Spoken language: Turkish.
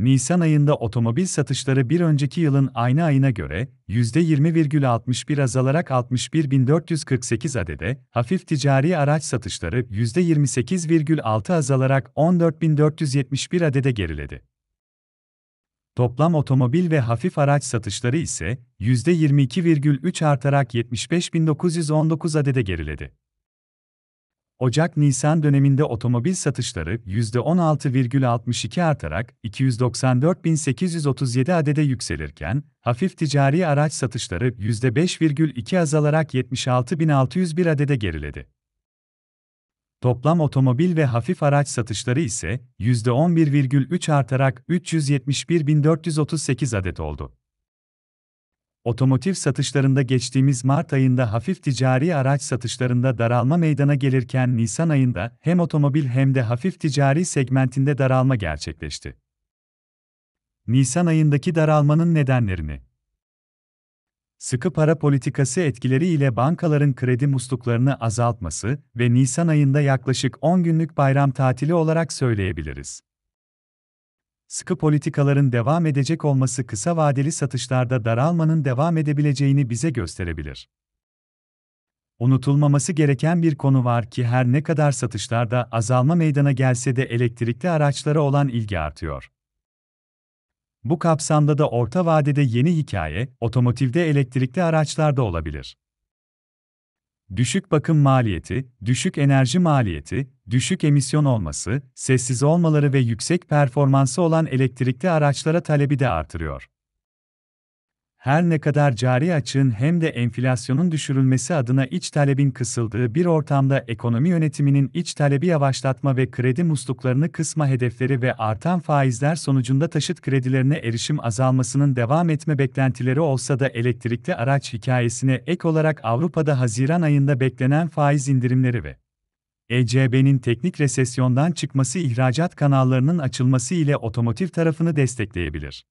Nisan ayında otomobil satışları bir önceki yılın aynı ayına göre %20,61 azalarak 61.448 adede, hafif ticari araç satışları %28,6 azalarak 14.471 adede geriledi. Toplam otomobil ve hafif araç satışları ise %22,3 artarak 75.919 adede geriledi. Ocak-Nisan döneminde otomobil satışları %16,62 artarak 294.837 adede yükselirken, hafif ticari araç satışları %5,2 azalarak 76.601 adede geriledi. Toplam otomobil ve hafif araç satışları ise %11,3 artarak 371.438 adet oldu otomotiv satışlarında geçtiğimiz Mart ayında hafif ticari araç satışlarında daralma meydana gelirken Nisan ayında hem otomobil hem de hafif ticari segmentinde daralma gerçekleşti. Nisan ayındaki daralmanın nedenlerini Sıkı para politikası etkileri ile bankaların kredi musluklarını azaltması ve Nisan ayında yaklaşık 10 günlük bayram tatili olarak söyleyebiliriz sıkı politikaların devam edecek olması kısa vadeli satışlarda daralmanın devam edebileceğini bize gösterebilir. Unutulmaması gereken bir konu var ki her ne kadar satışlarda azalma meydana gelse de elektrikli araçlara olan ilgi artıyor. Bu kapsamda da orta vadede yeni hikaye, otomotivde elektrikli araçlarda olabilir. Düşük bakım maliyeti, düşük enerji maliyeti, düşük emisyon olması, sessiz olmaları ve yüksek performansı olan elektrikli araçlara talebi de artırıyor her ne kadar cari açığın hem de enflasyonun düşürülmesi adına iç talebin kısıldığı bir ortamda ekonomi yönetiminin iç talebi yavaşlatma ve kredi musluklarını kısma hedefleri ve artan faizler sonucunda taşıt kredilerine erişim azalmasının devam etme beklentileri olsa da elektrikli araç hikayesine ek olarak Avrupa'da Haziran ayında beklenen faiz indirimleri ve ECB'nin teknik resesyondan çıkması ihracat kanallarının açılması ile otomotiv tarafını destekleyebilir.